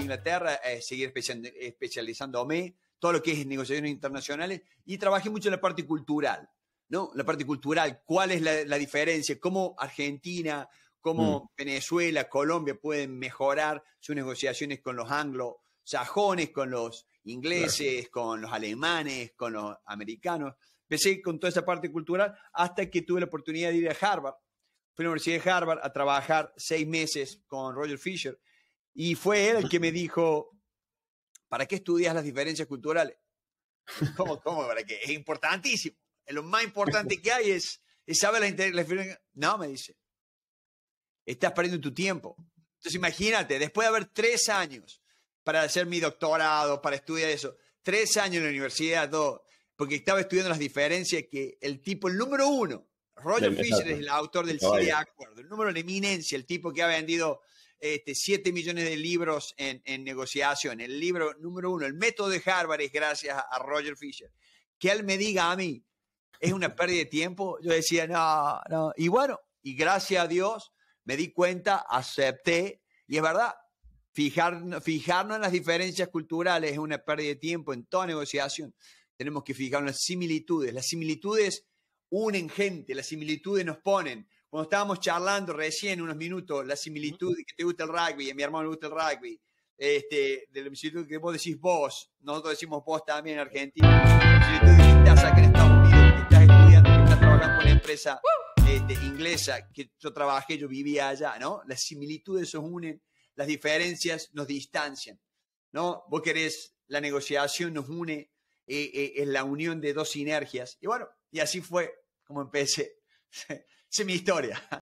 Inglaterra a Inglaterra, eh, seguir especializándome, todo lo que es negociaciones internacionales, y trabajé mucho en la parte cultural, ¿no? La parte cultural, cuál es la, diferencia, cómo Argentina, cómo mm. Venezuela, Colombia pueden mejorar sus negociaciones con los anglosajones, con los ingleses, con los alemanes, con los americanos. Empecé con toda esa parte cultural hasta que tuve la oportunidad de ir a Harvard. Fui a la Universidad de Harvard a trabajar seis meses con Roger Fisher y fue él el que me dijo, ¿para qué estudias las diferencias culturales? ¿Cómo, cómo? ¿Para qué? Es importantísimo. Lo más importante que hay es, saber las diferencias. No, me dice, estás perdiendo tu tiempo. Entonces imagínate, después de haber tres años para hacer mi doctorado, para estudiar eso, tres años en la universidad, todo, porque estaba estudiando las diferencias que el tipo, el número uno, Roger Fisher es el autor del CD Acuerdo, el número de eminencia, el tipo que ha vendido este, siete 7 millones de libros en, negociación. El libro número uno, el método de Harvard es gracias a Roger Fisher. Que él me diga a mí, es una pérdida de tiempo. Yo decía, no, no. Y bueno, y gracias a Dios me di cuenta, acepté. Y es verdad, fijarnos en las diferencias culturales es una pérdida de tiempo en toda negociación. Tenemos que fijarnos en las similitudes. Las similitudes unen gente, las similitudes nos ponen cuando estábamos charlando recién unos minutos, la similitud de que te gusta el rugby, a mi hermano le gusta el rugby, este, de la similitud que vos decís vos, nosotros decimos vos también en Argentina, la similitud que estás acá en Estados Unidos, que estás estudiando, que estás trabajando con una empresa este, inglesa, que yo trabajé, yo vivía allá, ¿no? Las similitudes nos unen, las diferencias nos distancian, ¿no? Vos querés, la negociación nos une, eh, eh es la unión de dos sinergias, y bueno, y así fue como empecé. sí, mi historia.